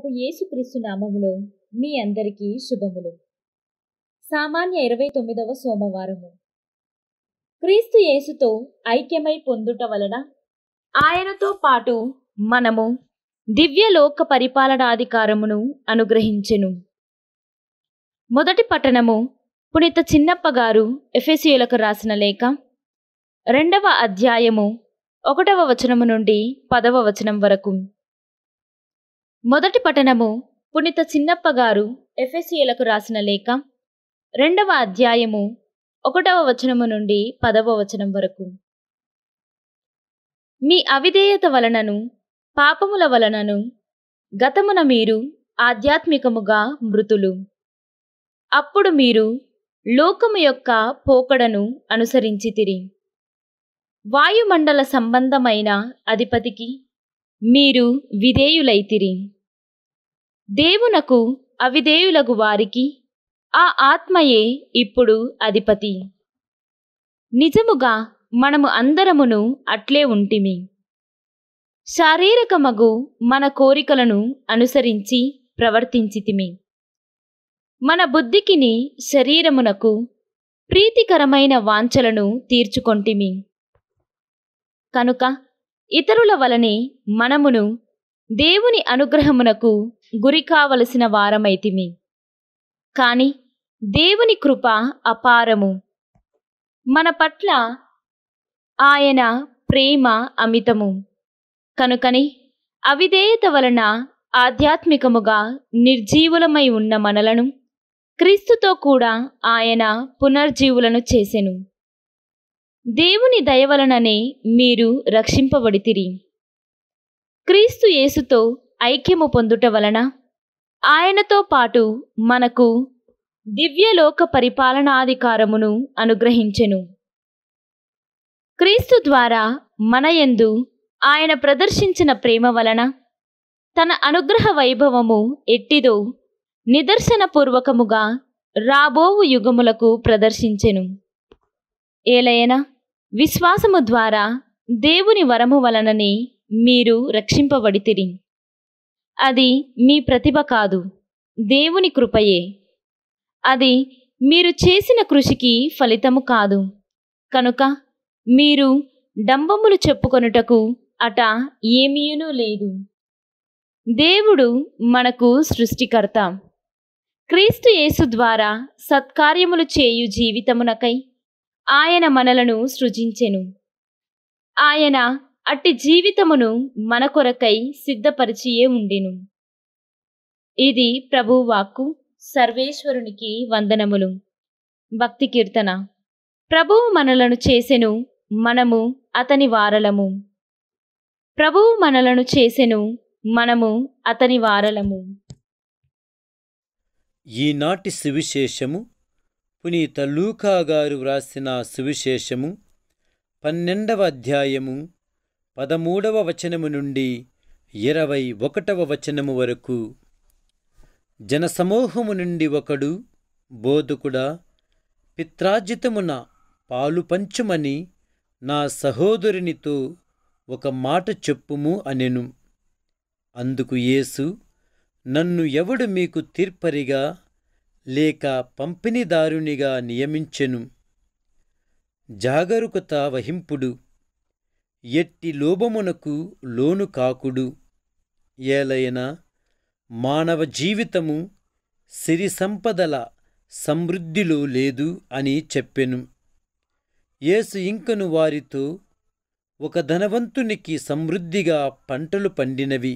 ప్రభు యేసుక్రీస్తు నామములో మీ అందరికీ శుభములు సామాన్య ఇరవై తొమ్మిదవ సోమవారము క్రీస్తు యేసుతో ఐక్యమై పొందుట వలన ఆయనతో పాటు మనము దివ్యలోక పరిపాలనాధికారమును అనుగ్రహించెను మొదటి పట్టణము పునీత చిన్నప్ప గారు ఎఫెసియులకు రాసిన లేఖ రెండవ అధ్యాయము ఒకటవ వచనము నుండి పదవ వచనం వరకు మొదటి పఠనము పునిత చిన్నప్ప గారు ఎఫ్ఎస్సీలకు రాసిన లేఖ రెండవ అధ్యాయము ఒకటవ వచనము నుండి పదవ వచనం వరకు మీ అవిధేయత వలనను పాపముల వలనను గతమున మీరు ఆధ్యాత్మికముగా మృతులు అప్పుడు మీరు లోకము యొక్క పోకడను అనుసరించితిరి వాయుమండల సంబంధమైన అధిపతికి మీరు విధేయులైతిరి దేవునకు అవిధేయులగు వారికి ఆ ఆత్మయే ఇప్పుడు అధిపతి నిజముగా మనము అందరమును అట్లే ఉంటిమి శారీరకమగు మన కోరికలను అనుసరించి ప్రవర్తించితిమి మన బుద్ధికిని శరీరమునకు ప్రీతికరమైన వాంఛలను తీర్చుకొంటిమి కనుక ఇతరుల వలనే మనమును దేవుని అనుగ్రహమునకు గురి కావలసిన వారమైతిమి కాని దేవుని కృప అపారము మన పట్ల ఆయన ప్రేమ అమితము కనుకని అవిధేయత వలన ఆధ్యాత్మికముగా నిర్జీవులమై ఉన్న మనలను క్రీస్తుతో కూడా ఆయన పునర్జీవులను చేసెను దేవుని దయవలననే మీరు రక్షింపబడితిరి క్రీస్తు యేసుతో ఐక్యము పొందుట వలన ఆయనతో పాటు మనకు దివ్యలోక పరిపాలనాధికారమును అనుగ్రహించెను క్రీస్తు ద్వారా మనయందు ఆయన ప్రదర్శించిన ప్రేమ వలన తన అనుగ్రహ వైభవము ఎట్టిదో నిదర్శనపూర్వకముగా రాబోవు యుగములకు ప్రదర్శించెను ఏలయనా విశ్వాసము ద్వారా దేవుని వరము వలననే మీరు రక్షింపబడితిరి అది మీ ప్రతిభ కాదు దేవుని కృపయే అది మీరు చేసిన కృషికి ఫలితము కాదు కనుక మీరు డంబములు చెప్పుకొనుటకు అట ఏమీనూ లేదు దేవుడు మనకు సృష్టికర్త క్రీస్తు యేసు ద్వారా సత్కార్యములు చేయు జీవితమునకై ఆయన మనలను సృజించెను ఆయన అట్టి జీవితమును మన కొరకై సిద్ధపరిచియే ఉండెను ఇది ప్రభువాక్కు సర్వేశ్వరునికి వందనములు భక్తి కీర్తన ప్రభువు మనలను చేసెను మనము అతని వారలము ప్రభువు మనలను చేసెను మనము అతని వారలము ఈనాటి సువిశేషము పునీత లూకా గారు వ్రాసిన సువిశేషము పన్నెండవ అధ్యాయము పదమూడవ వచనము నుండి ఇరవై ఒకటవ వచనము వరకు జనసమూహము నుండి ఒకడు బోధకుడా పిత్రార్జితమున పాలు పంచుమని నా సహోదరునితో ఒక మాట చెప్పుము అనెను అందుకు యేసు నన్ను ఎవడు మీకు తీర్పరిగా లేక పంపిణీదారునిగా నియమించెను జాగరూకత వహింపుడు ఎట్టి లోభమునకు లోను కాకుడు ఏలైనా మానవ జీవితము సిరి సంపదల సమృద్ధిలో లేదు అని చెప్పెను యేసు ఇంకను వారితో ఒక ధనవంతునికి సమృద్ధిగా పంటలు పండినవి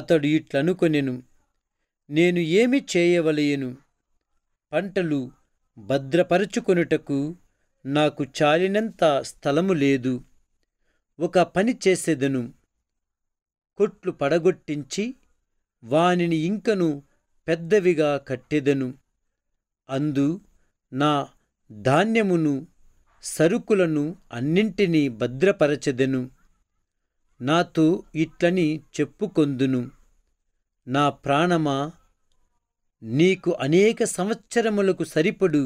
అతడు ఇట్లనుకొనెను నేను ఏమి చేయవలయను పంటలు భద్రపరుచుకొనుటకు నాకు చాలినంత స్థలము లేదు ఒక పని చేసేదను కొట్లు పడగొట్టించి వానిని ఇంకను పెద్దవిగా కట్టెదను అందు నా ధాన్యమును సరుకులను అన్నింటినీ భద్రపరచెదెను నాతో ఇట్లని చెప్పుకొందును నా ప్రాణమా నీకు అనేక సంవత్సరములకు సరిపడు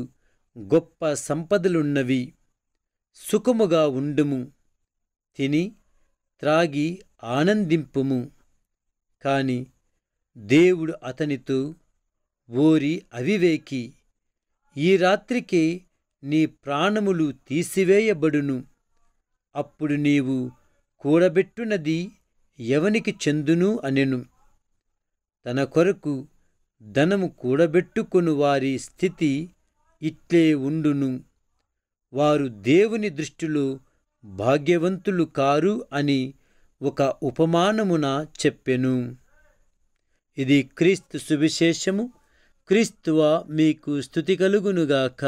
గొప్ప సంపదలున్నవి సుఖముగా ఉండుము తిని త్రాగి ఆనందింపుము కాని దేవుడు అతనితో ఓరి అవివేకి ఈ రాత్రికి నీ ప్రాణములు తీసివేయబడును అప్పుడు నీవు కూడబెట్టునది ఎవనికి చెందును అనెను తన కొరకు ధనము కూడబెట్టుకును వారి స్థితి ఇట్లే ఉండును వారు దేవుని దృష్టిలో భాగ్యవంతులు కారు అని ఒక ఉపమానమున చెప్పెను ఇది క్రీస్తు సువిశేషము క్రీస్తువ మీకు స్థుతి కలుగునుగాక